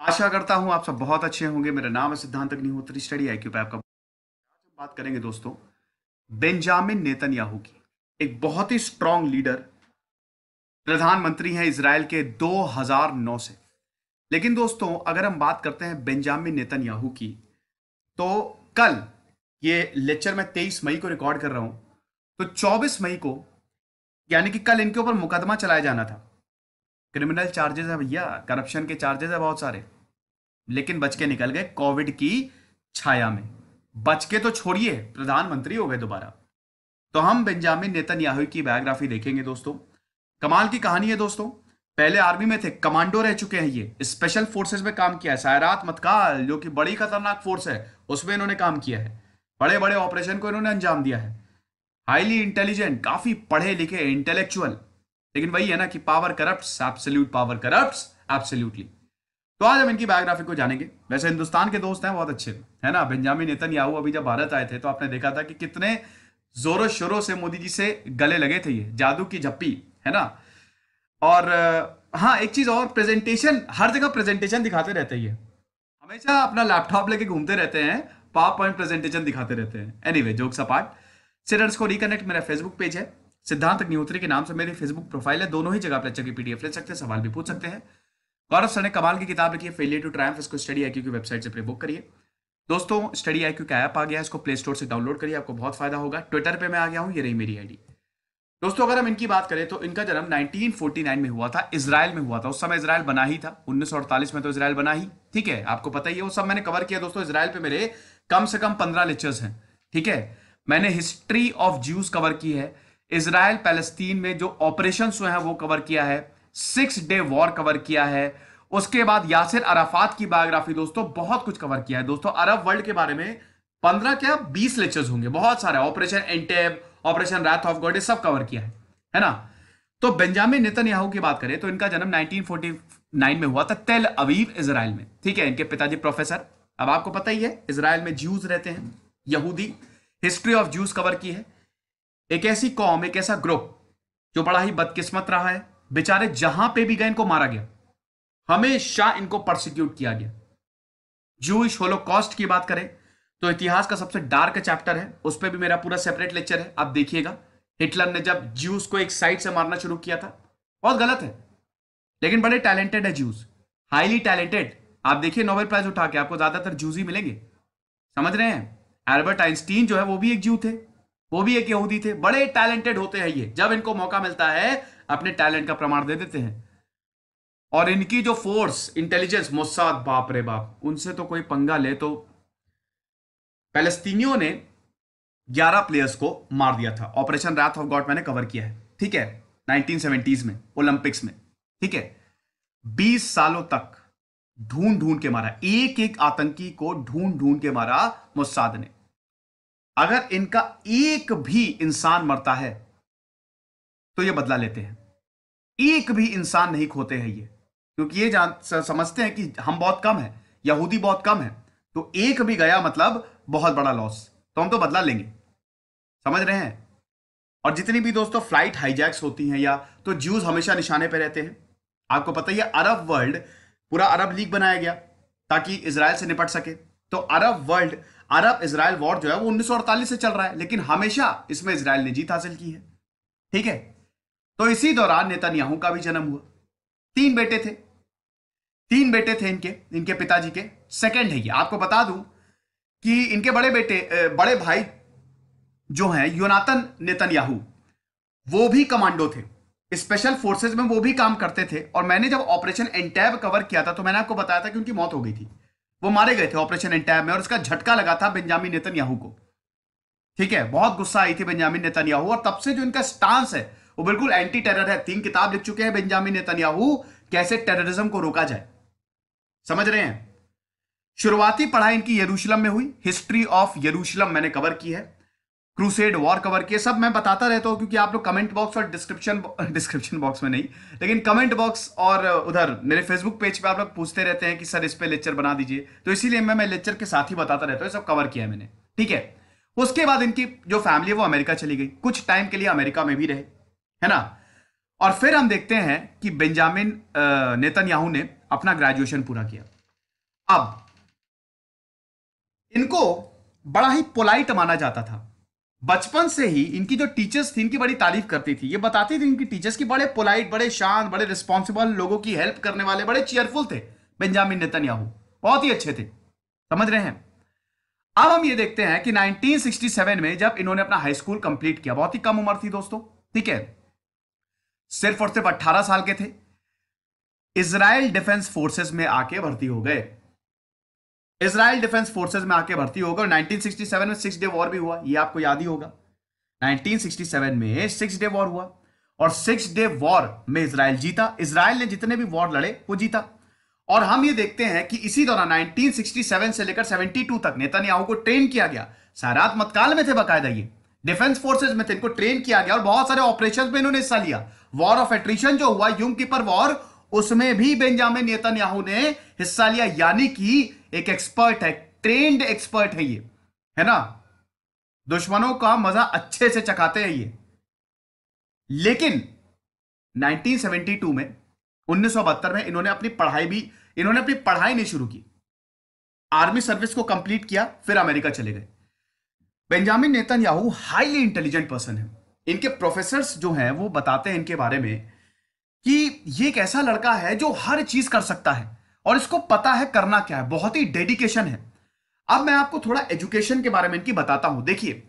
आशा करता हूँ आप सब बहुत अच्छे होंगे मेरा नाम है सिद्धांत अग्निहोत्री स्टडी आई क्यू पे आपका बात करेंगे दोस्तों बेंजामिन नेतन्याहू की एक बहुत ही स्ट्रांग लीडर प्रधानमंत्री हैं इसराइल के 2009 से लेकिन दोस्तों अगर हम बात करते हैं बेंजामिन नेतन्याहू की तो कल ये लेक्चर मैं तेईस मई को रिकॉर्ड कर रहा हूं तो चौबीस मई को यानी कि कल इनके ऊपर मुकदमा चलाया जाना था क्रिमिनल चार्जेस है भैया करप्शन के चार्जेस है बहुत सारे लेकिन बच के निकल गए कोविड की छाया में बच के तो छोड़िए प्रधानमंत्री हो गए दोबारा तो हम बेंजामिन नेतन्याहू की बायोग्राफी देखेंगे दोस्तों कमाल की कहानी है दोस्तों पहले आर्मी में थे कमांडो रह चुके हैं ये स्पेशल फोर्सेस में काम किया है सायरात मतकाल जो कि बड़ी खतरनाक फोर्स है उसमें इन्होंने काम किया है बड़े बड़े ऑपरेशन को इन्होंने अंजाम दिया है हाईली इंटेलिजेंट काफी पढ़े लिखे इंटेलेक्चुअल लेकिन वही है ना कि power corrupt absolute power corrupt absolutely तो आज हम इनकी बायोग्राफी को जानेंगे वैसे हिंदुस्तान के दोस्त हैं बहुत अच्छे है ना बेंजामिन नेतन याहू अभी जब भारत आए थे तो आपने देखा था कि कितने जोरों शोरों से मोदी जी से गले लगे थे ये जादू की झप्पी है ना और हाँ एक चीज और प्रेजेंटेशन हर जगह प्रेजेंटेशन दिखाते रहते ये हमेशा अपना लैपटॉप लेके घूमते रहते हैं पावर पॉइंट प्रेजेंटेशन दिखाते रहते हैं एनी वे जोक्स अपार्ट सिरर्स को रिकनेक्ट मेरा फेसबुक पेज है सिद्धांत अग्निहोत्री के नाम से मेरी फेसबुक प्रोफाइल है दोनों ही जगह लेक्चर की पीडीएफ ले सकते हैं सवाल भी पूछ सकते हैं गौरव सर ने कमाल की किताब लिखी है फेलियर टू ट्रायम्फ इसको स्टडी आई की वेबसाइट से प्री बुक करिए दोस्तों स्टडी आई का ऐप आ गया इसको प्ले स्टोर से डाउनलोड करिए आपको बहुत फायदा होगा ट्विटर पर मैं आ गया हूँ ये रही मेरी आईडी दोस्तों अगर हम इनकी बात करें तो इनका जन्म 1949 में हुआ था इसराइल में हुआ था उस समय इसराइल बना ही था 1948 में तो इसराइल बना ही ठीक है आपको पता ही है वो सब मैंने कवर किया दोस्तों इसराइल पे मेरे कम से कम पंद्रह लेक्चर्स हैं ठीक है मैंने हिस्ट्री ऑफ ज्यूस कवर की है इसराइल पैलेस्तीन में जो ऑपरेशन हुए हैं वो कवर किया है सिक्स डे वॉर कवर किया है उसके बाद यासिर अराफात की बायोग्राफी दोस्तों बहुत कुछ कवर किया है दोस्तों अरब वर्ल्ड के बारे में पंद्रह क्या बीस लेक्चर्स होंगे बहुत सारे operation Entebbe operation wrath of God ये सब कवर किया है है ना तो बेंजामिन नेतन्याहू की बात करें तो इनका जन्म 1949 में हुआ था तेल अवीव इसराइल में ठीक है इनके पिताजी प्रोफेसर अब आपको पता ही है इसराइल में ज्यूज रहते हैं यहूदी हिस्ट्री ऑफ ज्यूज कवर की है एक ऐसी कौम एक ऐसा ग्रुप जो बड़ा ही बदकिस्मत रहा है बेचारे जहां पे भी गए इनको मारा गया हमेशा इनको प्रोसिक्यूट किया गया जूश कॉस्ट की बात करें तो इतिहास का सबसे डार्क चैप्टर है उस पर भी मेरा पूरा सेपरेट लेक्चर है आप देखिएगा हिटलर ने जब ज्यूस को एक साइड से मारना शुरू किया था बहुत गलत है लेकिन बड़े टैलेंटेड है ज्यूस हाईली टैलेंटेड आप देखिए नोबेल प्राइज उठा के आपको ज्यादातर जूज ही मिलेंगे समझ रहे हैं एल्बर्ट आइंस्टीन जो है वो भी एक जू थे वो भी एक यहूदी थे बड़े टैलेंटेड होते हैं ये जब इनको मौका मिलता है अपने टैलेंट का प्रमाण दे देते हैं और इनकी जो फोर्स इंटेलिजेंस मोसाद बाप रे बाप उनसे तो कोई पंगा ले तो पैलेस्तीनियों ने 11 प्लेयर्स को मार दिया था ऑपरेशन रात ऑफ गॉड मैंने कवर किया है ठीक है नाइनटीन में ओलंपिक्स में ठीक है बीस सालों तक ढूंढ ढूंढ के मारा एक एक आतंकी को ढूंढ ढूंढ के मारा मोसाद ने अगर इनका एक भी इंसान मरता है तो ये बदला लेते हैं एक भी इंसान नहीं खोते हैं ये क्योंकि ये जान समझते हैं कि हम बहुत कम है यहूदी बहुत कम है तो एक भी गया मतलब बहुत बड़ा लॉस तो हम तो बदला लेंगे समझ रहे हैं और जितनी भी दोस्तों फ्लाइट हाईजैक्स होती हैं या तो ज्यूज हमेशा निशाने पर रहते हैं आपको पता ही है अरब वर्ल्ड पूरा अरब लीग बनाया गया ताकि इसराइल से निपट सके तो Arab world Arab Israel war जो है वो उन्नीस से चल रहा है लेकिन हमेशा इसमें इसराइल ने जीत हासिल की है ठीक है तो इसी दौरान नेतन्याहू का भी जन्म हुआ तीन बेटे थे तीन बेटे थे इनके इनके पिताजी के सेकंड है ये आपको बता दूं कि इनके बड़े बेटे बड़े भाई जो हैं योनातन नेतन्याहू वो भी कमांडो थे स्पेशल फोर्सेज में वो भी काम करते थे और मैंने जब ऑपरेशन एंटैब कवर किया था तो मैंने आपको बताया था कि उनकी मौत हो गई थी वो मारे गए थे ऑपरेशन एंटायर में और इसका झटका लगा था बेंजामिन नेतन्याहू को ठीक है बहुत गुस्सा आई थी बेंजामिन नेतन्याहू और तब से जो इनका स्टांस है वो बिल्कुल एंटी टेरर है तीन किताब लिख चुके हैं बेंजामिन नेतन्याहू कैसे टेररिज्म को रोका जाए समझ रहे हैं शुरुआती पढ़ाई इनकी यरूशलम में हुई हिस्ट्री ऑफ यरूशलम मैंने कवर की है क्रूसेड वॉर कवर किए सब मैं बताता रहता हूँ क्योंकि आप लोग कमेंट बॉक्स और डिस्क्रिप्शन डिस्क्रिप्शन बॉक्स में नहीं लेकिन कमेंट बॉक्स और उधर मेरे फेसबुक पेज पे आप लोग पूछते रहते हैं कि सर इस पे लेक्चर बना दीजिए तो इसीलिए मैं मैं लेक्चर के साथ ही बताता रहता हूँ सब कवर किया है मैंने ठीक है उसके बाद इनकी जो फैमिली है वो अमेरिका चली गई कुछ टाइम के लिए अमेरिका में भी रहे है ना और फिर हम देखते हैं कि बेंजामिन नेतन ने अपना ग्रेजुएशन पूरा किया अब इनको बड़ा ही पोलाइट माना जाता था बचपन से ही इनकी जो टीचर्स थी इनकी बड़ी तारीफ करती थी ये बताती थी इनकी टीचर्स की बड़े पोलाइट बड़े शांत बड़े रिस्पॉन्सिबल लोगों की हेल्प करने वाले बड़े चेयरफुल थे बेंजामिन नेतन्याहू बहुत ही अच्छे थे समझ रहे हैं अब हम ये देखते हैं कि 1967 में जब इन्होंने अपना हाई स्कूल कंप्लीट किया बहुत ही कम उम्र थी दोस्तों ठीक है सिर्फ और सिर्फ 18 साल के थे इसराइल डिफेंस फोर्सेस में आके भर्ती हो गए इसराइल डिफेंस फोर्सेज में आके भर्ती होगा और 1967 में सिक्स डे वॉर भी हुआ ये आपको याद ही होगा 1967 में सिक्स डे वॉर हुआ और सिक्स डे वॉर में इसराइल जीता इसराइल ने जितने भी वॉर लड़े वो जीता और हम ये देखते हैं कि इसी दौरान 1967 से लेकर 72 तक नेतान्याहू को ट्रेन किया गया सारात मतकाल में थे बाकायदा ये डिफेंस फोर्सेज में थे इनको ट्रेन किया गया और बहुत सारे ऑपरेशन में इन्होंने हिस्सा लिया वॉर ऑफ एट्रीशन जो हुआ यूम कीपर वॉर उसमें भी बेंजामिन नेतन्याहू ने हिस्सा लिया यानी कि एक एक्सपर्ट है ट्रेंड एक्सपर्ट है ये है ना दुश्मनों का मजा अच्छे से चखाते हैं ये लेकिन 1972 में उन्नीस में इन्होंने अपनी पढ़ाई भी इन्होंने अपनी पढ़ाई नहीं शुरू की आर्मी सर्विस को कंप्लीट किया फिर अमेरिका चले गए Benjamin Netanyahu highly intelligent person है इनके प्रोफेसर जो हैं वो बताते हैं इनके बारे में कि ये एक ऐसा लड़का है जो हर चीज कर सकता है और इसको पता है करना क्या है बहुत ही डेडिकेशन है अब मैं आपको थोड़ा एजुकेशन के बारे में इनकी बताता हूं देखिए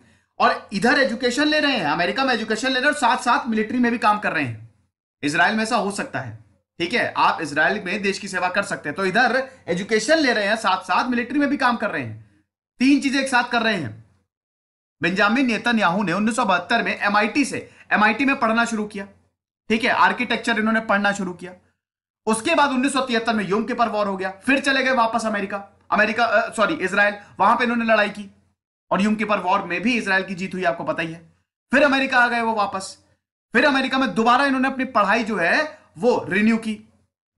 और इधर एजुकेशन ले रहे हैं अमेरिका में एजुकेशन ले रहे हैं और साथ साथ मिलिट्री में भी काम कर रहे हैं इसराइल में ऐसा हो सकता है ठीक है आप इसराइल में देश की सेवा कर सकते हैं तो इधर एजुकेशन ले रहे हैं साथ साथ मिलिट्री में भी काम कर रहे हैं तीन चीजें एक साथ कर रहे हैं बेंजामिन नेतन ने उन्नीस में एमआईटी से एमआईटी में पढ़ना शुरू किया ठीक है आर्किटेक्चर इन्होंने पढ़ना शुरू किया उसके बाद उन्नीस में योम के पर वॉर हो गया फिर चले गए वापस अमेरिका अमेरिका सॉरी इसराइल वहां पर इन्होंने लड़ाई की और यूम के पर वॉर में भी इसराइल की जीत हुई आपको पता ही है फिर अमेरिका आ गए वो वापस फिर अमेरिका में दोबारा इन्होंने अपनी पढ़ाई जो है वो रिन्यू की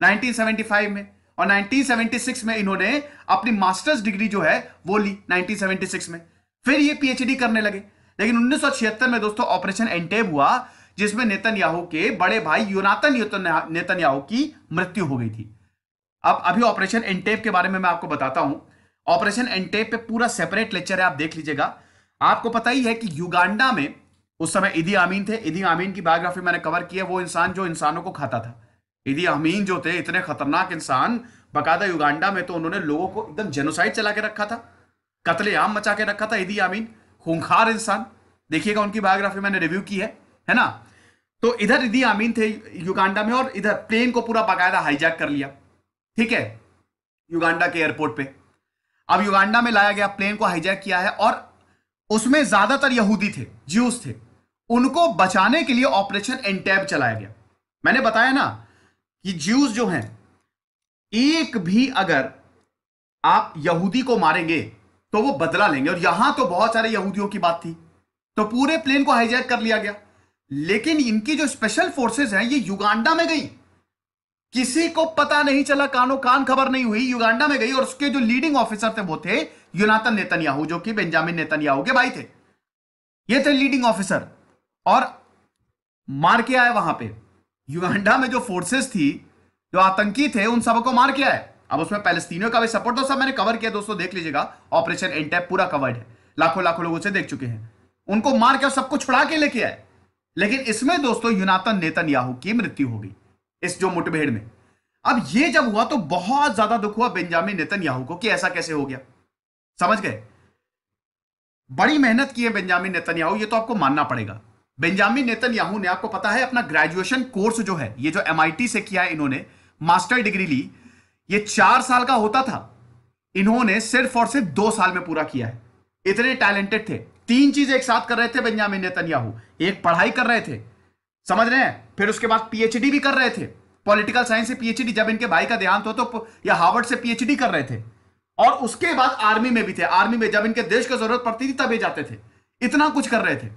1975 में और 1976 में इन्होंने अपनी मास्टर्स डिग्री जो है वो ली 1976 में फिर ये पीएचडी करने लगे लेकिन उन्नीस में दोस्तों ऑपरेशन एंटेब हुआ जिसमें नेतन्याहू के बड़े भाई यूनातन नेतन्याहू की मृत्यु हो गई थी अब अभी ऑपरेशन एनटेप के बारे में मैं आपको बताता हूं ऑपरेशन एनटेप पे पूरा सेपरेट लेक्चर है आप देख लीजिएगा आपको पता ही है कि युगांडा में उस समय इदी आमीन थे इदी आमीन की बायोग्राफी मैंने कवर की है वो इंसान जो इंसानों को खाता था इदी आमीन जो थे इतने खतरनाक इंसान बकायदा युगांडा में तो उन्होंने लोगों को एकदम जेनोसाइड चला के रखा था कतले आम मचा के रखा था इदी आमीन खूंखार इंसान देखिएगा उनकी बायोग्राफी मैंने रिव्यू की है है ना तो इधर इदी आमीन थे युगांडा में और इधर प्लेन को पूरा बाकायदा हाईजैक कर लिया ठीक है युगांडा के एयरपोर्ट पे अब युगांडा में लाया गया प्लेन को हाईजैक किया है और उसमें ज्यादातर यहूदी थे ज्यूस थे उनको बचाने के लिए ऑपरेशन एंटैब चलाया गया मैंने बताया ना कि ज्यूस जो हैं एक भी अगर आप यहूदी को मारेंगे तो वो बदला लेंगे और यहां तो बहुत सारे यहूदियों की बात थी तो पूरे प्लेन को हाईजैक कर लिया गया लेकिन इनकी जो स्पेशल फोर्सेस हैं ये युगांडा में गई किसी को पता नहीं चला कानो कान खबर नहीं हुई युगांडा में गई और उसके जो लीडिंग ऑफिसर थे वो थे युनातन नेतन्याहू जो कि बेंजामिन नेतन्याहू के भाई थे ये थे लीडिंग ऑफिसर और मार के आए वहां पे युगांडा में जो फोर्सेस थी जो आतंकी थे उन सबको मार के आए अब उसमें पैलेस्तीनियों का भी सपोर्ट तो सब मैंने कवर किया दोस्तों देख लीजिएगा ऑपरेशन एंटैप पूरा कवर्ड है लाखों लाखों लोगों से देख चुके हैं उनको मार के और सबको छुड़ा के लेके आए लेकिन इसमें दोस्तों यूनातन नेतन्याहू की मृत्यु हो गई इस जो मुठभेड़ में अब ये जब हुआ तो बहुत ज्यादा दुख हुआ बेंजामिन नेतन्याहू को कि ऐसा कैसे हो गया समझ गए बड़ी मेहनत की है बेंजामिन नेतन्याहू ये तो आपको मानना पड़ेगा बेंजामिन नेतन्याहू ने आपको पता है अपना ग्रेजुएशन कोर्स जो है ये जो एम से किया है इन्होंने मास्टर डिग्री ली ये चार साल का होता था इन्होंने सिर्फ और सिर्फ दो साल में पूरा किया है इतने टैलेंटेड थे तीन चीज एक साथ कर रहे थे बेन्यामिन नेतन्याहू एक पढ़ाई कर रहे थे समझ रहे हैं फिर उसके बाद पीएचडी भी कर रहे थे पॉलिटिकल साइंस से पीएचडी जब इनके भाई का देहांत हो तो या हार्वर्ड से पीएचडी कर रहे थे और उसके बाद आर्मी में भी थे आर्मी में जब इनके देश की जरूरत पड़ती थी तब ये जाते थे इतना कुछ कर रहे थे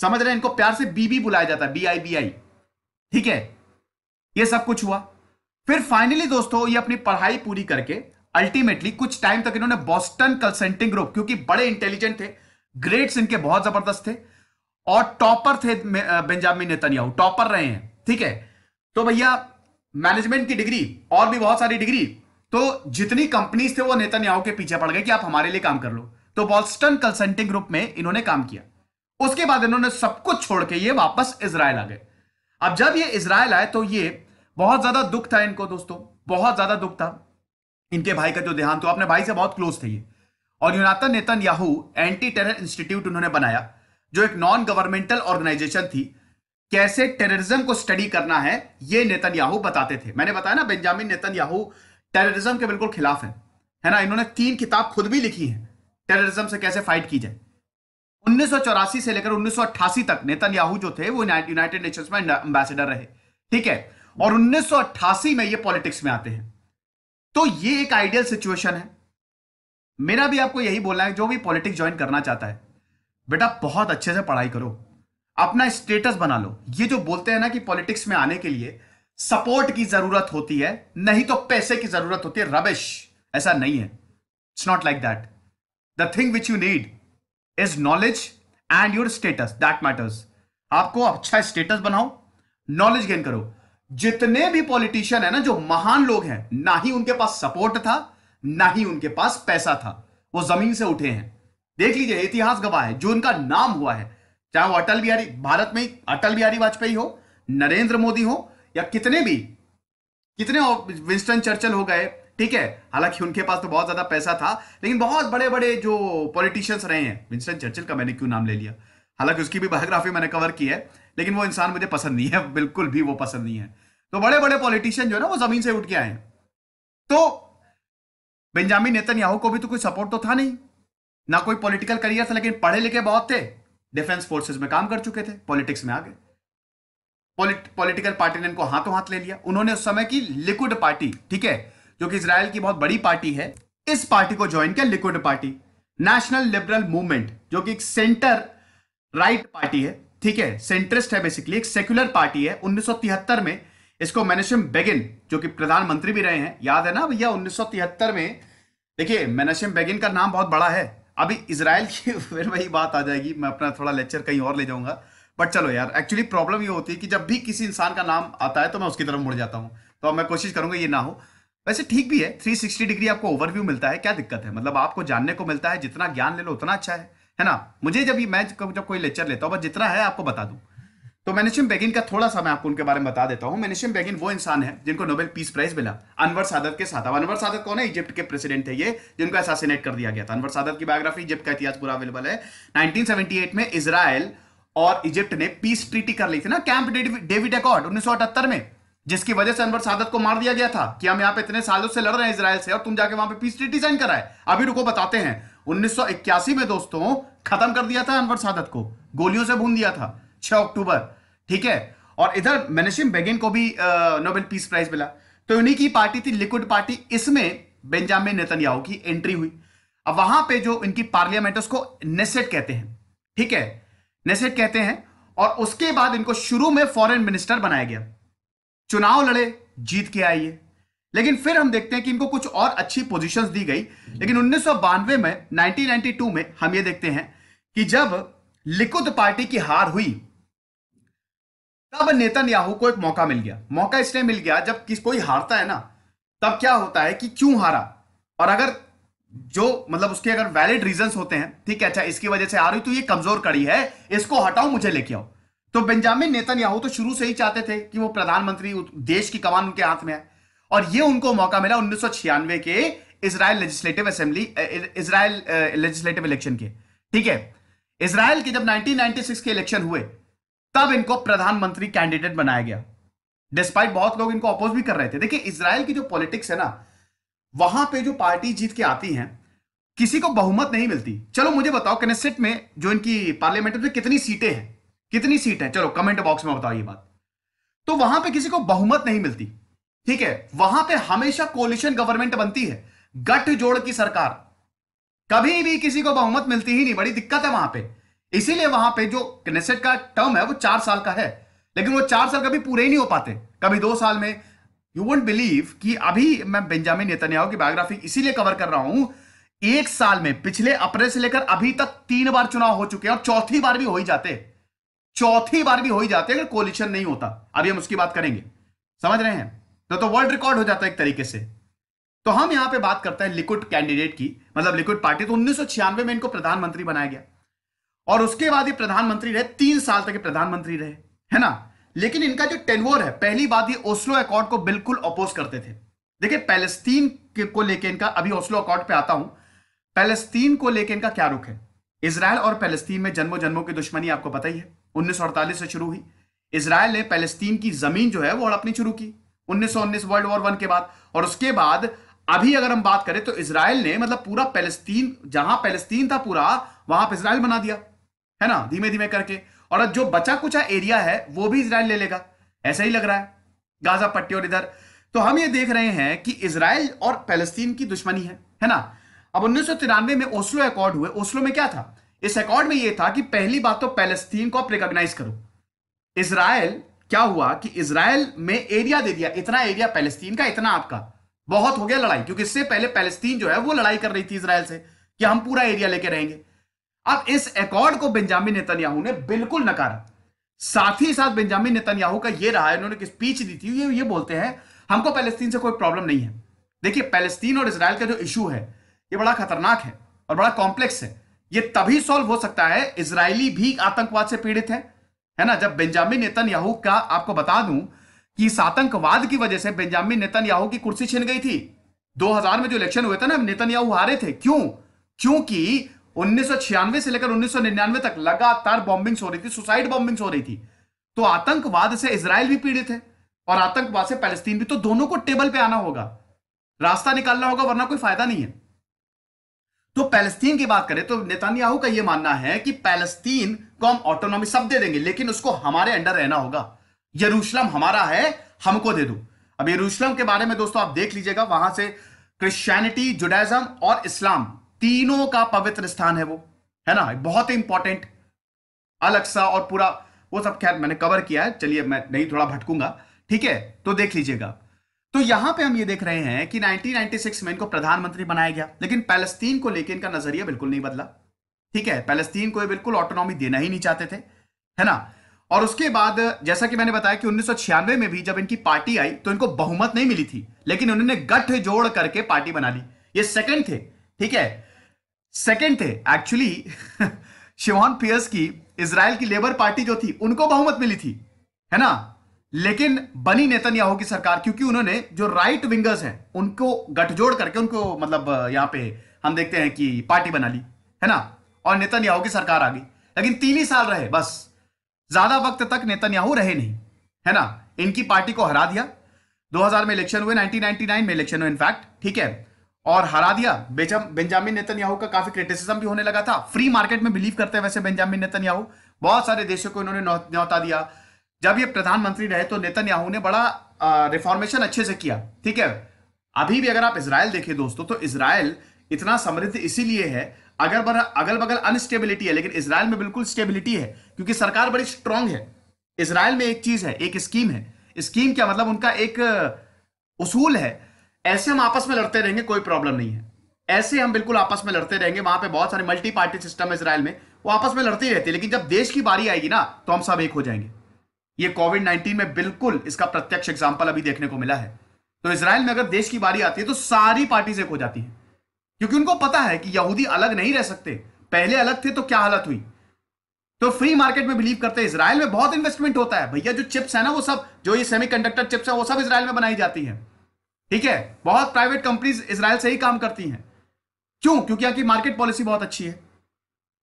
समझ रहे हैं इनको प्यार से बीबी बुलाया जाता है बी आई बी आई ठीक है ये सब कुछ हुआ फिर फाइनली दोस्तों ये अपनी पढ़ाई पूरी करके अल्टीमेटली कुछ टाइम तक इन्होंने बॉस्टन कंसल्टिंग ग्रुप क्योंकि बड़े इंटेलिजेंट थे ग्रेड्स इनके बहुत जबरदस्त थे और टॉपर थे बेंजामिन नेतन्याहू टॉपर रहे हैं ठीक है तो भैया मैनेजमेंट की डिग्री और भी बहुत सारी डिग्री तो जितनी कंपनीज थे वो नेतन्याहू के पीछे पड़ गए कि आप हमारे लिए काम कर लो तो बॉल्स्टन कंसल्टिंग ग्रुप में इन्होंने काम किया उसके बाद इन्होंने सब कुछ छोड़ के ये वापस इसराइल आ गए अब जब ये इसराइल आए तो ये बहुत ज्यादा दुख था इनको दोस्तों बहुत ज्यादा दुख था इनके भाई का जो देहांत हो अपने भाई से बहुत क्लोज थे ये और Yonatan Netanyahu anti terror institute उन्होंने बनाया जो एक नॉन गवर्नमेंटल ऑर्गेनाइजेशन थी कैसे टेररिज्म को स्टडी करना है ये नेतन याहू बताते थे मैंने बताया ना बेंजामिन नेतन याहू टेररिज्म के बिल्कुल खिलाफ है है ना इन्होंने तीन किताब खुद भी लिखी है टेररिज्म से कैसे फाइट की जाए उन्नीस से लेकर उन्नीस तक नेतन याहू जो थे वो यूनाइटेड नेशंस में एम्बेसडर रहे ठीक है और उन्नीस में ये पॉलिटिक्स में आते हैं तो ये एक आइडियल सिचुएशन है मेरा भी आपको यही बोलना है जो भी पॉलिटिक्स ज्वाइन करना चाहता है बेटा बहुत अच्छे से पढ़ाई करो अपना स्टेटस बना लो ये जो बोलते हैं ना कि पॉलिटिक्स में आने के लिए सपोर्ट की जरूरत होती है नहीं तो पैसे की जरूरत होती है रबिश ऐसा नहीं है it's not like that the thing which you need is knowledge and your status that matters आपको अच्छा स्टेटस बनाओ नॉलेज गेन करो जितने भी पॉलिटिशियन है ना जो महान लोग हैं ना ही उनके पास सपोर्ट था ना ही उनके पास पैसा था वो जमीन से उठे हैं देख लीजिए इतिहास गवाह है जो उनका नाम हुआ है चाहे वो अटल बिहारी भारत में अटल बिहारी वाजपेयी हो नरेंद्र मोदी हो या कितने भी कितने विंस्टन चर्चल हो गए ठीक है हालांकि उनके पास तो बहुत ज्यादा पैसा था लेकिन बहुत बड़े बड़े जो पॉलिटिशियंस रहे हैं विंस्टन चर्चिल का मैंने क्यों नाम ले लिया हालांकि उसकी भी बायोग्राफी मैंने कवर की है लेकिन वो इंसान मुझे पसंद नहीं है बिल्कुल भी वो पसंद नहीं है तो बड़े बड़े पॉलिटिशियन जो है ना वो जमीन से उठ के आए तो बेंजामिन नेतन्याहू को भी तो कोई सपोर्ट तो था नहीं ना कोई पॉलिटिकल करियर था लेकिन पढ़े लिखे बहुत थे डिफेंस फोर्सेस में काम कर चुके थे पॉलिटिक्स में आ गए पॉलिटिकल पार्टी ने इनको हाथों हाथ ले लिया उन्होंने उस समय की लिक्विड पार्टी ठीक है जो कि इसराइल की बहुत बड़ी पार्टी है इस पार्टी को ज्वाइन किया Likud party national liberal movement जो कि एक सेंटर राइट पार्टी है ठीक है सेंट्रिस्ट है बेसिकली एक सेक्युलर पार्टी है उन्नीस में इसको मैनशिम बेगिन जो कि प्रधानमंत्री भी रहे हैं याद है ना भैया उन्नीस में देखिए मैनशिम बेगिन का नाम बहुत बड़ा है अभी इसराइल की फिर वही बात आ जाएगी मैं अपना थोड़ा लेक्चर कहीं और ले जाऊंगा बट चलो यार एक्चुअली प्रॉब्लम ये होती है कि जब भी किसी इंसान का नाम आता है तो मैं उसकी तरफ मुड़ जाता हूँ तो मैं कोशिश करूंगा ये ना हो वैसे ठीक भी है 360 डिग्री आपको ओवरव्यू मिलता है क्या दिक्कत है मतलब आपको जानने को मिलता है जितना ज्ञान ले लो उतना अच्छा है है ना मुझे जब ये मैं जब कोई लेक्चर लेता हूँ बस जितना है आपको बता दूँ तो मैनेशिम बेगिन का थोड़ा सा मैं आपको उनके बारे में बता देता हूँ मैनेशिम बेगिन वो इंसान है जिनको नोबेल पीस प्राइज मिला अनवर सादत के साथ अनवर सादत कौन है इजिप्ट के प्रेसिडेंट थे ये जिनको एसासिनेट कर दिया गया था अनवर सादत की बायोग्राफी इजिप्ट का इतिहास पूरा अवेलेबल है नाइनटीन में इसराइल और इजिप्ट ने पीस ट्रीटी कर ली थी ना कैंप डेविड अकॉर्ड उन्नीस में जिसकी वजह से अनवर सादत को मार दिया गया था कि हम यहाँ पे इतने सालों से लड़ रहे हैं इसराइल से और तुम जाके वहां पे पीस ट्रीटी साइन कराए अभी रुको बताते हैं उन्नीस में दोस्तों खत्म कर दिया था अनवर सादत को गोलियों से भून दिया था 6 अक्टूबर ठीक है और इधर मेनशिम बेगिन को भी नोबेल पीस प्राइज मिला तो उन्हीं की पार्टी थी लिक्विड पार्टी इसमें बेंजामिन नेतन्याहू की एंट्री हुई अब वहां पे जो इनकी पार्लियामेंट उसको नेसेट कहते हैं ठीक है नेसेट कहते हैं और उसके बाद इनको शुरू में फॉरेन मिनिस्टर बनाया गया चुनाव लड़े जीत के आई है लेकिन फिर हम देखते हैं कि इनको कुछ और अच्छी पोजीशंस दी गई लेकिन उन्नीस में 1992 में हम ये देखते हैं कि जब लिकुद पार्टी की हार हुई तब नेतन्याहू को एक मौका मिल गया मौका इसलिए मिल गया जब किस कोई हारता है ना तब क्या होता है कि क्यों हारा और अगर जो मतलब उसके अगर वैलिड रीजन होते हैं ठीक है अच्छा इसकी वजह से आ रही तो ये कमजोर कड़ी है इसको हटाओ मुझे लेके आओ तो बेंजामिन नेतन्याहू तो शुरू से ही चाहते थे कि वो प्रधानमंत्री देश की कमान उनके हाथ में है और ये उनको मौका मिला उन्नीस के Israel legislative assembly Israel legislative election के ठीक है इसराइल के जब 1996 के इलेक्शन हुए तब इनको प्रधानमंत्री कैंडिडेट बनाया गया डिस्पाइट बहुत लोग इनको अपोज भी कर रहे थे देखिए इसराइल की जो पॉलिटिक्स है ना वहां पे जो पार्टी जीत के आती है किसी को बहुमत नहीं मिलती चलो मुझे बताओ कनेसेट में जो इनकी पार्लियामेंट में तो कितनी सीटें हैं कितनी सीट है चलो कमेंट बॉक्स में बताओ ये बात तो वहां पे किसी को बहुमत नहीं मिलती ठीक है वहां पे हमेशा कोलिशन गवर्नमेंट बनती है गठजोड़ की सरकार कभी भी किसी को बहुमत मिलती ही नहीं बड़ी दिक्कत है वहां पर इसीलिए वहां पे जो कनेसेट का टर्म है वो चार साल का है लेकिन वो चार साल कभी पूरे ही नहीं हो पाते कभी दो साल में यू वोट बिलीव कि अभी मैं बेंजामिन नेतन्याहू की बायोग्राफी इसीलिए कवर कर रहा हूं एक साल में पिछले अप्रैल से लेकर अभी तक तीन बार चुनाव हो चुके हैं और चौथी बार भी हो ही जाते चौथी बार भी हो ही जाते अगर कोलिशन नहीं होता अभी हम उसकी बात करेंगे समझ रहे हैं तो, तो वर्ल्ड रिकॉर्ड हो जाता है एक तरीके से तो हम यहां पे बात करते हैं लिक्विड कैंडिडेट की मतलब लिक्विड पार्टी तो उन्नीस में इनको प्रधानमंत्री बनाया गया और उसके बाद ये प्रधानमंत्री रहे तीन साल तक प्रधानमंत्री रहे है ना लेकिन इनका जो टेनवोर है पहली बात ये ओस्लो अकॉर्ड को बिल्कुल अपोज करते थे देखिए पैलेस्तीन को लेकर इनका अभी ओस्लो अकॉर्ड पे आता हूं पैलेस्तीन को लेकर इनका क्या रुख है इसराइल और पैलेस्तीन में जन्मों जन्मों की दुश्मनी आपको पता ही है उन्नीस से शुरू हुई इसराइल ने पैलेस्तीन की जमीन जो है वो हड़पनी शुरू की उन्नीस वर्ल्ड वॉर वन के बाद और उसके बाद अभी अगर हम बात करें तो इसराइल ने मतलब पूरा पैलेस्तीन जहां पैलेस्तीन था पूरा वहां पर इसराइल बना दिया है ना धीमे धीमे करके और अब जो बचा कुचा एरिया है वो भी इसराइल ले लेगा ऐसा ही लग रहा है गाजा पट्टी और इधर तो हम ये देख रहे हैं कि इसराइल और फेलस्तीन की दुश्मनी है है ना अब उन्नीस में ओस्लो अकॉर्ड हुए ओस्लो में क्या था इस अकॉर्ड में यह था कि पहली बात तो फेलस्तीन को आप रिकॉग्नाइज करो इसराइल क्या हुआ कि इसराइल में एरिया दे दिया इतना एरिया फेलस्तीन का इतना आपका बहुत हो गया लड़ाई क्योंकि इससे पहले पैलेस्तीन जो है वो लड़ाई कर रही थी इसराइल से कि हम पूरा एरिया लेके रहेंगे अब इस अकॉर्ड को बेंजामिन नेतन्याहू ने बिल्कुल नकारा साथ ही साथ बेंजामिन नेतन्याहू का यह रहा है उन्होंने स्पीच दी थी ये ये बोलते हैं हमको पैलेस्तीन से कोई प्रॉब्लम नहीं है देखिए पैलेस्तीन और इसराइल का जो इशू है ये बड़ा खतरनाक है और बड़ा कॉम्प्लेक्स है ये तभी सॉल्व हो सकता है इसराइली भी आतंकवाद से पीड़ित है है ना जब बेंजामिन नेतन्याहू का आपको बता दूं कि इस आतंकवाद की वजह से बेंजामिन नेतन्याहू की कुर्सी छिन गई थी 2000 में जो इलेक्शन हुए थे ना नेतन्याहू हारे थे क्यों क्योंकि 1996 से लेकर 1999 तक लगातार बॉम्बिंग्स हो रही थी सुसाइड बॉम्बिंग्स हो रही थी तो आतंकवाद से इसराइल भी पीड़ित है और आतंकवाद से पैलेस्तीन भी तो दोनों को टेबल पे आना होगा रास्ता निकालना होगा वरना कोई फायदा नहीं है तो पैलेस्तीन की बात करें तो नेतान्याहू का यह मानना है कि पैलेस्तीन को हम ऑटोनॉमी सब दे देंगे लेकिन उसको हमारे अंडर रहना होगा यरूशलम हमारा है हमको दे दो अब यरूशलम के बारे में दोस्तों आप देख लीजिएगा वहां से क्रिश्चियनिटी जुडाइज्म और इस्लाम तीनों का पवित्र स्थान है वो है ना बहुत ही इंपॉर्टेंट अलक्सा और पूरा वो सब खैर मैंने कवर किया है चलिए मैं नहीं थोड़ा भटकूंगा ठीक है तो देख लीजिएगा तो यहां पे हम ये देख रहे हैं कि 1996 में इनको प्रधानमंत्री बनाया गया लेकिन पैलेस्तीन को लेकर इनका नजरिया बिल्कुल नहीं बदला ठीक है पैलेस्तीन को बिल्कुल ऑटोनॉमी देना ही नहीं चाहते थे है ना और उसके बाद जैसा कि मैंने बताया कि उन्नीस में भी जब इनकी पार्टी आई तो इनको बहुमत नहीं मिली थी लेकिन उन्होंने गठ जोड़ करके पार्टी बना ली ये सेकंड थे ठीक है सेकेंड थे एक्चुअली शिवान पियर्स की इसराइल की लेबर पार्टी जो थी उनको बहुमत मिली थी है ना लेकिन बनी नेतन्याहू की सरकार क्योंकि उन्होंने जो राइट विंगर्स हैं उनको गठजोड़ करके उनको मतलब यहां पे हम देखते हैं कि पार्टी बना ली है ना और नेतन्याहू की सरकार आ गई लेकिन तीन ही साल रहे बस ज्यादा वक्त तक नेतन्याहू रहे नहीं है ना इनकी पार्टी को हरा दिया 2000 में इलेक्शन हुए 1999 में इलेक्शन हुए इनफैक्ट ठीक है और हरा दिया बेंजामिन नेतन्याहू का काफी क्रिटिसिज्म भी होने लगा था फ्री मार्केट में बिलीव करते हैं वैसे बेंजामिन नेतन्याहू बहुत सारे देशों को इन्होंने न्यौता दिया जब ये प्रधानमंत्री रहे तो नेतन्याहू ने बड़ा रिफॉर्मेशन अच्छे से किया ठीक है अभी भी अगर आप इसराइल देखें दोस्तों तो इसराइल इतना समृद्ध इसीलिए है अगर अगल बगल अनस्टेबिलिटी है लेकिन इसराइल में बिल्कुल स्टेबिलिटी है क्योंकि सरकार बड़ी स्ट्रांग है इसराइल में एक चीज है एक स्कीम है स्कीम क्या मतलब उनका एक उसूल है ऐसे हम आपस में लड़ते रहेंगे कोई प्रॉब्लम नहीं है ऐसे हम बिल्कुल आपस में लड़ते रहेंगे वहां पे बहुत सारे मल्टी पार्टी सिस्टम है इसराइल में वो आपस में लड़ती रहती है लेकिन जब देश की बारी आएगी ना तो हम सब एक हो जाएंगे ये कोविड नाइन्टीन में बिल्कुल इसका प्रत्यक्ष एग्जाम्पल अभी देखने को मिला है तो इसराइल में अगर देश की बारी आती है तो सारी पार्टीज एक हो जाती है क्योंकि उनको पता है कि यहूदी अलग नहीं रह सकते पहले अलग थे तो क्या हालत हुई तो फ्री मार्केट में बिलीव करते हैं इसराइल में बहुत इन्वेस्टमेंट होता है भैया जो चिप्स है ना वो सब जो ये सेमीकंडक्टर चिप्स है वो सब इसराइल में बनाई जाती है ठीक है बहुत प्राइवेट कंपनीज इसराइल से ही काम करती हैं क्यों क्योंकि यहाँ की मार्केट पॉलिसी बहुत अच्छी है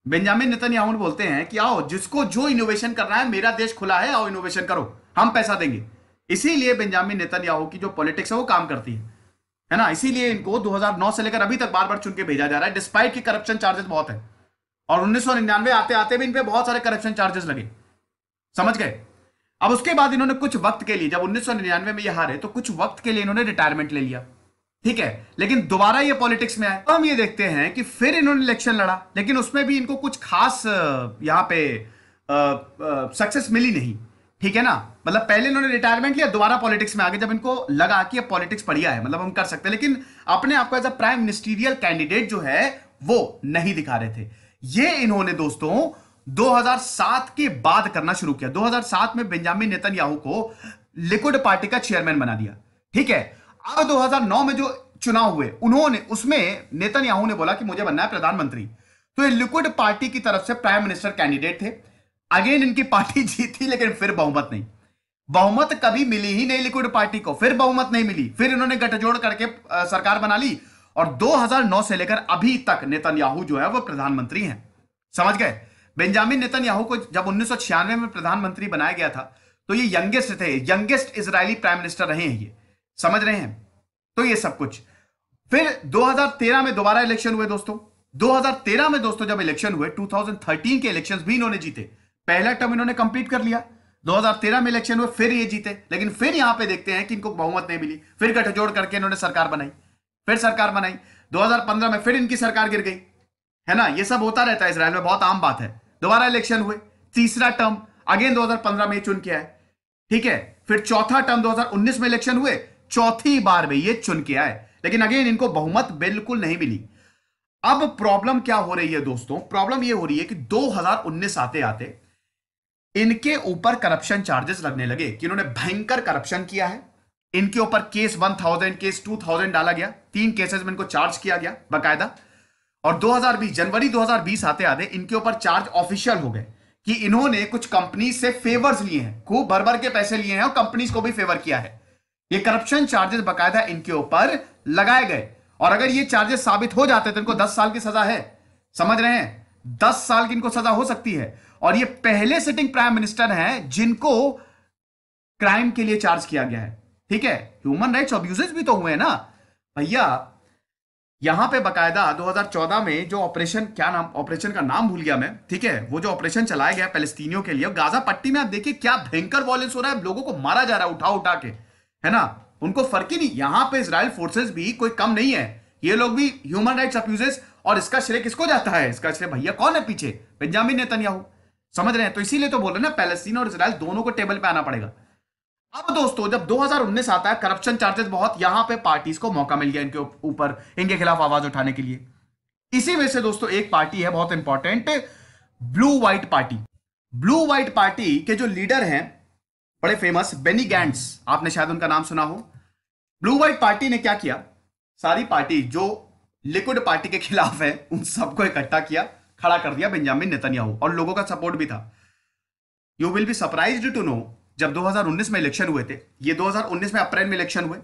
बेंजामिन नितन बोलते हैं कि आओ जिसको जो इनोवेशन करना है मेरा देश खुला है आओ इनोवेशन करो हम पैसा देंगे इसीलिए बेंजामिन नेतन्याहू की जो पॉलिटिक्स है वो काम करती है है ना इसीलिए इनको 2009 से लेकर अभी तक बार बार चुन के भेजा जा रहा है डिस्पाइट की करप्शन चार्जेस बहुत है और उन्नीस आते आते भी इन पे बहुत सारे करप्शन चार्जेस लगे समझ गए अब उसके बाद इन्होंने कुछ वक्त के लिए जब 1999 में ये हारे तो कुछ वक्त के लिए इन्होंने रिटायरमेंट ले लिया ठीक है लेकिन दोबारा ये पॉलिटिक्स में आए तो हम ये देखते हैं कि फिर इन्होंने इलेक्शन लड़ा लेकिन उसमें भी इनको कुछ खास यहाँ पे सक्सेस मिली नहीं ठीक है ना मतलब पहले इन्होंने रिटायरमेंट लिया दोबारा पॉलिटिक्स में आ गए जब इनको लगा कि अब पॉलिटिक्स बढ़िया है मतलब हम कर सकते हैं लेकिन अपने आपको as a prime ministerial candidate जो है वो नहीं दिखा रहे थे ये इन्होंने दोस्तों 2007 के बाद करना शुरू किया 2007 में बेंजामिन नेतन्याहू को लिक्विड पार्टी का चेयरमैन बना दिया ठीक है अब 2009 में जो चुनाव हुए उन्होंने उसमें नेतन्याहू ने बोला कि मुझे बनना है प्रधानमंत्री तो ये लिक्विड पार्टी की तरफ से प्राइम मिनिस्टर कैंडिडेट थे अगेन इनकी पार्टी जीती लेकिन फिर बहुमत नहीं बहुमत कभी मिली ही नहीं लिक्विड पार्टी को फिर बहुमत नहीं मिली फिर इन्होंने गठजोड़ करके सरकार बना ली और 2009 से लेकर अभी तक नेतन्याहू जो है वो प्रधानमंत्री हैं समझ गए बेंजामिन नेतन्याहू को जब उन्नीस में प्रधानमंत्री बनाया गया था तो ये यंगेस्ट थे यंगेस्ट इसराइली प्राइम मिनिस्टर रहे हैं ये समझ रहे हैं तो ये सब कुछ फिर 2013 में दोबारा इलेक्शन हुए दोस्तों 2013 में दोस्तों जब इलेक्शन हुए 2013 के इलेक्शंस भी इन्होंने जीते पहला टर्म इन्होंने कंप्लीट कर लिया 2013 में इलेक्शन हुए फिर ये जीते लेकिन फिर यहां पे देखते हैं कि इनको बहुमत नहीं मिली फिर गठजोड़ करके इन्होंने सरकार बनाई फिर सरकार बनाई 2015 में फिर इनकी सरकार गिर गई है ना ये सब होता रहता है इसराइल में बहुत आम बात है दोबारा इलेक्शन हुए तीसरा टर्म अगेन 2015 में चुन किया है ठीक है फिर चौथा टर्म 2019 में इलेक्शन हुए चौथी बार में ये चुन किया है लेकिन अगेन इनको बहुमत बिल्कुल नहीं मिली अब प्रॉब्लम क्या हो रही है दोस्तों प्रॉब्लम ये हो रही है कि 2019 आते आते इनके ऊपर करप्शन चार्जेस लगने लगे कि इन्होंने भयंकर करप्शन किया है इनके ऊपर केस 1000 केस 2000 डाला गया तीन केसेस में इनको चार्ज किया गया बाकायदा और 2020 जनवरी 2020 आते आते इनके ऊपर चार्ज ऑफिशियल हो गए कि इन्होंने कुछ कंपनी से फेवर्स लिए हैं खूब भर भर के पैसे लिए हैं और कंपनीज को भी फेवर किया है ये करप्शन चार्जेस बकायदा इनके ऊपर लगाए गए और अगर ये चार्जेस साबित हो जाते तो इनको दस साल की सजा है समझ रहे हैं दस साल की इनको सजा हो सकती है और ये पहले सिटिंग प्राइम मिनिस्टर हैं जिनको क्राइम के लिए चार्ज किया गया है ठीक है ह्यूमन राइट्स अब्यूजेस भी तो हुए ना भैया यहां पे बकायदा 2014 में जो ऑपरेशन क्या नाम ऑपरेशन का नाम भूल गया मैं ठीक है वो जो ऑपरेशन चलाया गया पैलेस्तीनियों के लिए गाजा पट्टी में आप देखिए क्या भयंकर वॉयेंस हो रहा है लोगों को मारा जा रहा है उठा उठा के है ना उनको फर्क ही नहीं यहां पे इसराइल फोर्सेस भी कोई कम नहीं है ये लोग भी ह्यूमन राइट्स अप्यूजेस और इसका श्रेय किसको जाता है इसका श्रेय भैया कौन है पीछे बेंजामिन नेतन्याहू समझ रहे हैं तो इसीलिए तो बोल रहे ना पैलेस्तीन और इसराइल दोनों को टेबल पे आना पड़ेगा अब दोस्तों जब 2019 आता है करप्शन चार्जेस बहुत यहां पे पार्टीज को मौका मिल गया इनके ऊपर इनके खिलाफ आवाज उठाने के लिए इसी वजह से दोस्तों एक पार्टी है बहुत important blue white party blue white party के जो लीडर हैं बड़े फेमस बेनी गैंड्स आपने शायद उनका नाम सुना हो ब्लू व्हाइट पार्टी ने क्या किया सारी पार्टी जो लिक्विड पार्टी के खिलाफ है उन सबको इकट्ठा किया खड़ा कर दिया बेंजामिन नेतन्याहू और लोगों का सपोर्ट भी था you will be surprise to know जब 2019 में इलेक्शन हुए थे ये 2019 में अप्रैल में इलेक्शन हुए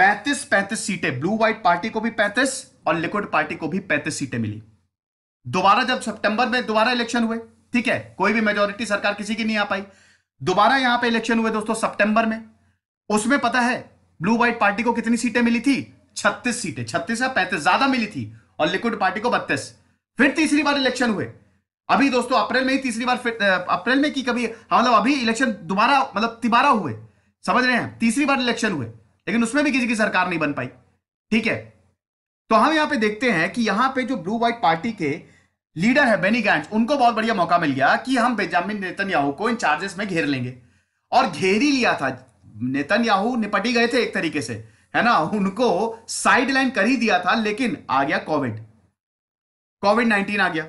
35 35 सीटें ब्लू व्हाइट पार्टी को भी 35 और लिक्विड पार्टी को भी 35 सीटें मिली दोबारा जब सितंबर में दोबारा इलेक्शन हुए ठीक है कोई भी मेजोरिटी सरकार किसी की नहीं आ पाई दोबारा यहां पे इलेक्शन हुए दोस्तों सितंबर में उसमें पता है ब्लू व्हाइट पार्टी को कितनी सीटें मिली थी छत्तीस सीटें छत्तीस या पैंतीस ज्यादा मिली थी और लिक्विड पार्टी को बत्तीस फिर तीसरी बार इलेक्शन हुए अभी दोस्तों अप्रैल में ही तीसरी बार अप्रैल में की कभी हाँ, मतलब अभी इलेक्शन दोबारा मतलब तिबारा हुए समझ रहे हैं तीसरी बार इलेक्शन हुए लेकिन उसमें भी किसी की सरकार नहीं बन पाई ठीक है तो हम यहां पे देखते हैं कि यहां पे जो ब्लू व्हाइट पार्टी के लीडर है बेनी गैंज उनको बहुत बढ़िया मौका मिल गया कि हम बेजामिन नेतन्याहू को इन चार्जेस में घेर लेंगे और घेर ही लिया था नेतन्याहू निपटी गए थे एक तरीके से है ना उनको साइडलाइन कर ही दिया था लेकिन आ गया कोविड कोविड नाइनटीन आ गया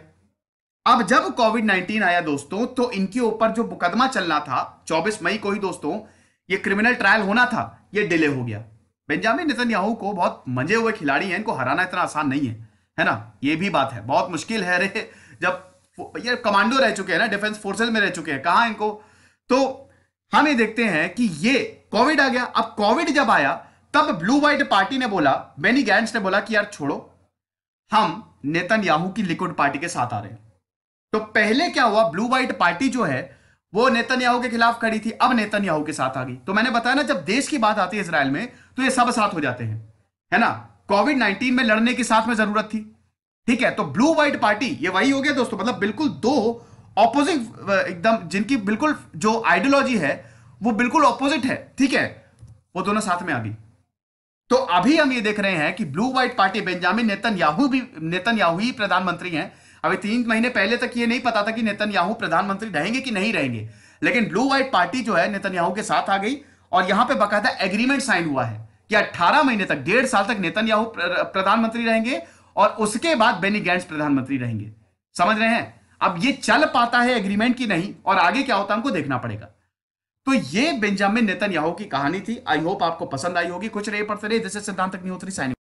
अब जब कोविड 19 आया दोस्तों तो इनके ऊपर जो मुकदमा चलना था 24 मई को ही दोस्तों ये क्रिमिनल ट्रायल होना था ये डिले हो गया बेंजामिन याहू को बहुत मजे हुए खिलाड़ी हैं इनको हराना इतना आसान नहीं है है ना ये भी बात है बहुत मुश्किल है रे जब ये कमांडो रह चुके हैं ना डिफेंस फोर्सेज में रह चुके हैं कहा इनको तो हम ये देखते हैं कि ये कोविड आ गया अब कोविड जब आया तब ब्लू व्हाइट पार्टी ने बोला बेनी गैंड ने बोला कि यार छोड़ो हम नेतन याहू की लिक्विड पार्टी के साथ आ रहे हैं तो पहले क्या हुआ ब्लू व्हाइट पार्टी जो है वो नेतन्याहू के खिलाफ खड़ी थी अब नेतन्याहू के साथ आ गई तो मैंने बताया ना जब देश की बात आती है इसराइल में तो ये सब साथ हो जाते हैं है ना कोविड नाइनटीन में लड़ने की साथ में जरूरत थी ठीक है तो ब्लू व्हाइट पार्टी ये वही हो गया दोस्तों मतलब बिल्कुल दो ऑपोजिट एकदम जिनकी बिल्कुल जो आइडियोलॉजी है वो बिल्कुल ऑपोजिट है ठीक है वो दोनों साथ में आ गई तो अभी हम ये देख रहे हैं कि blue white party Benjamin Netanyahu भी नेतन याहू ही प्रधानमंत्री हैं अभी तीन महीने पहले तक ये नहीं पता था कि नेतन याहू प्रधानमंत्री रहेंगे कि नहीं रहेंगे लेकिन ब्लू व्हाइट पार्टी जो है नेतन्याहू के साथ आ गई और यहां पे बकायदा एग्रीमेंट साइन हुआ है कि 18 महीने तक डेढ़ साल तक नेतन्याहू प्रधानमंत्री रहेंगे और उसके बाद बेनी गैंड प्रधानमंत्री रहेंगे समझ रहे हैं अब ये चल पाता है एग्रीमेंट की नहीं और आगे क्या होता है हमको देखना पड़ेगा तो ये बेंजामिन नेतन्याहू की कहानी थी आई होप आपको पसंद आई होगी कुछ रे पढ़ते रहे दिस इज सिद्धांत अग्निहोत्री साइनिंग